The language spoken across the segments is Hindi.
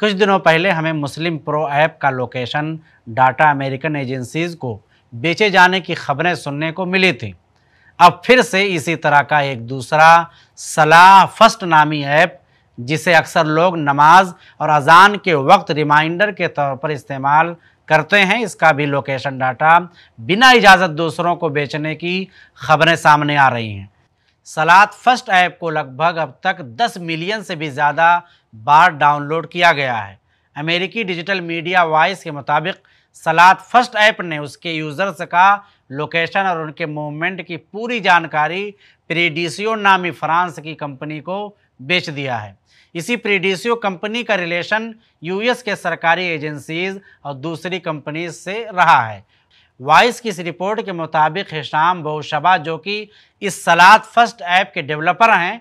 कुछ दिनों पहले हमें मुस्लिम प्रो ऐप का लोकेशन डाटा अमेरिकन एजेंसीज को बेचे जाने की खबरें सुनने को मिली थी अब फिर से इसी तरह का एक दूसरा सलाह फर्स्ट नामी ऐप जिसे अक्सर लोग नमाज और अजान के वक्त रिमाइंडर के तौर पर इस्तेमाल करते हैं इसका भी लोकेशन डाटा बिना इजाज़त दूसरों को बेचने की खबरें सामने आ रही हैं सलाद फर्स्ट ऐप को लगभग अब तक 10 मिलियन से भी ज़्यादा बार डाउनलोड किया गया है अमेरिकी डिजिटल मीडिया वॉइस के मुताबिक सलाद फर्स्ट ऐप ने उसके यूज़र्स का लोकेशन और उनके मूवमेंट की पूरी जानकारी प्रीडीसीओ नामी फ्रांस की कंपनी को बेच दिया है इसी प्रीडीसीओ कंपनी का रिलेशन यूएस के सरकारी एजेंसीज और दूसरी कंपनीज से रहा है वाइस की इस रिपोर्ट के मुताबिक हिशाम बहुशबा जो कि इस सलाद फर्स्ट ऐप के डेवलपर हैं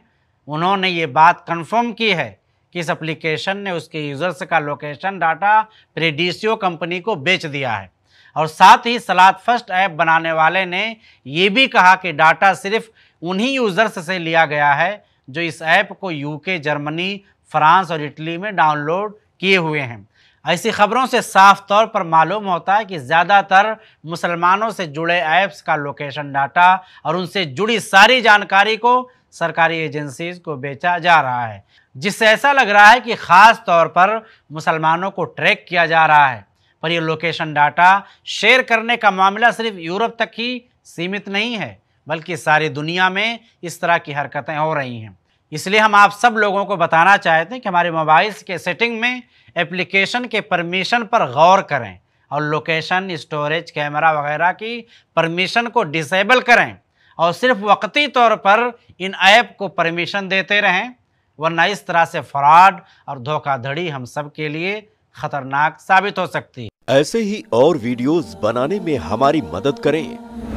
उन्होंने ये बात कंफर्म की है कि इस एप्लीकेशन ने उसके यूज़र्स का लोकेशन डाटा प्रेडिसियो कंपनी को बेच दिया है और साथ ही सलाद फर्स्ट ऐप बनाने वाले ने ये भी कहा कि डाटा सिर्फ उन्हीं यूज़र्स से लिया गया है जो इस ऐप को यूके जर्मनी फ्रांस और इटली में डाउनलोड किए हुए हैं ऐसी खबरों से साफ तौर पर मालूम होता है कि ज़्यादातर मुसलमानों से जुड़े ऐप्स का लोकेशन डाटा और उनसे जुड़ी सारी जानकारी को सरकारी एजेंसीज को बेचा जा रहा है जिससे ऐसा लग रहा है कि ख़ास तौर पर मुसलमानों को ट्रैक किया जा रहा है पर यह लोकेशन डाटा शेयर करने का मामला सिर्फ यूरोप तक ही सीमित नहीं है बल्कि सारी दुनिया में इस तरह की हरकतें हो रही हैं इसलिए हम आप सब लोगों को बताना चाहते हैं कि हमारे मोबाइल के सेटिंग में एप्लीकेशन के परमिशन पर गौर करें और लोकेशन स्टोरेज कैमरा वगैरह की परमिशन को डिसेबल करें और सिर्फ वक्ती तौर पर इन ऐप को परमिशन देते रहें वरना इस तरह से फ्रॉड और धोखाधड़ी हम सब के लिए खतरनाक साबित हो सकती है ऐसे ही और वीडियोस बनाने में हमारी मदद करें